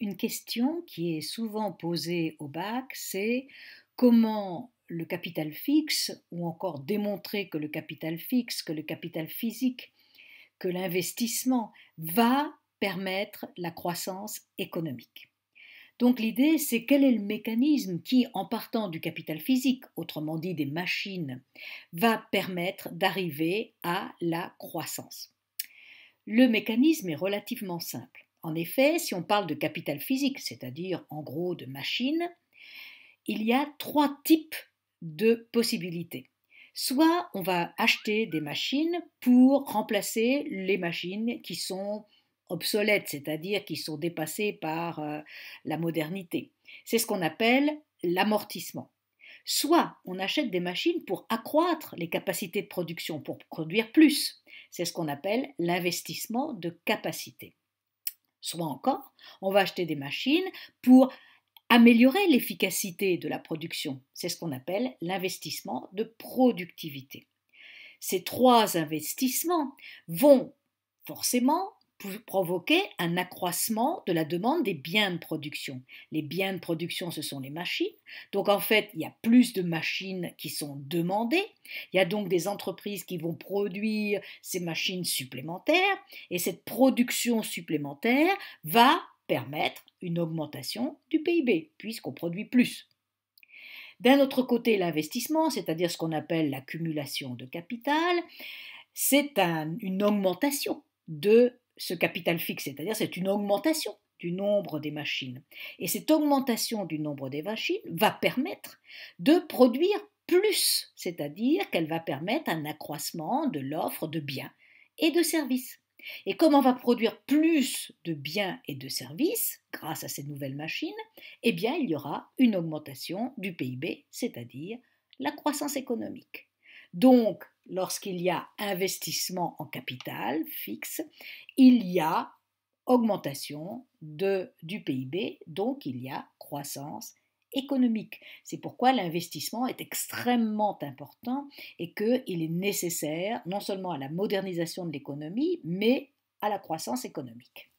Une question qui est souvent posée au bac, c'est comment le capital fixe, ou encore démontrer que le capital fixe, que le capital physique, que l'investissement va permettre la croissance économique. Donc l'idée, c'est quel est le mécanisme qui, en partant du capital physique, autrement dit des machines, va permettre d'arriver à la croissance. Le mécanisme est relativement simple. En effet, si on parle de capital physique, c'est-à-dire en gros de machines, il y a trois types de possibilités. Soit on va acheter des machines pour remplacer les machines qui sont obsolètes, c'est-à-dire qui sont dépassées par euh, la modernité. C'est ce qu'on appelle l'amortissement. Soit on achète des machines pour accroître les capacités de production, pour produire plus. C'est ce qu'on appelle l'investissement de capacité. Soit encore, on va acheter des machines pour améliorer l'efficacité de la production. C'est ce qu'on appelle l'investissement de productivité. Ces trois investissements vont forcément provoquer un accroissement de la demande des biens de production. Les biens de production, ce sont les machines. Donc en fait, il y a plus de machines qui sont demandées. Il y a donc des entreprises qui vont produire ces machines supplémentaires. Et cette production supplémentaire va permettre une augmentation du PIB, puisqu'on produit plus. D'un autre côté, l'investissement, c'est-à-dire ce qu'on appelle l'accumulation de capital, c'est une augmentation de ce capital fixe, c'est-à-dire c'est une augmentation du nombre des machines. Et cette augmentation du nombre des machines va permettre de produire plus, c'est-à-dire qu'elle va permettre un accroissement de l'offre de biens et de services. Et comment on va produire plus de biens et de services grâce à ces nouvelles machines, eh bien il y aura une augmentation du PIB, c'est-à-dire la croissance économique. Donc lorsqu'il y a investissement en capital fixe, il y a augmentation du PIB, donc il y a croissance économique. C'est pourquoi l'investissement est extrêmement important et qu'il est nécessaire non seulement à la modernisation de l'économie, mais à la croissance économique.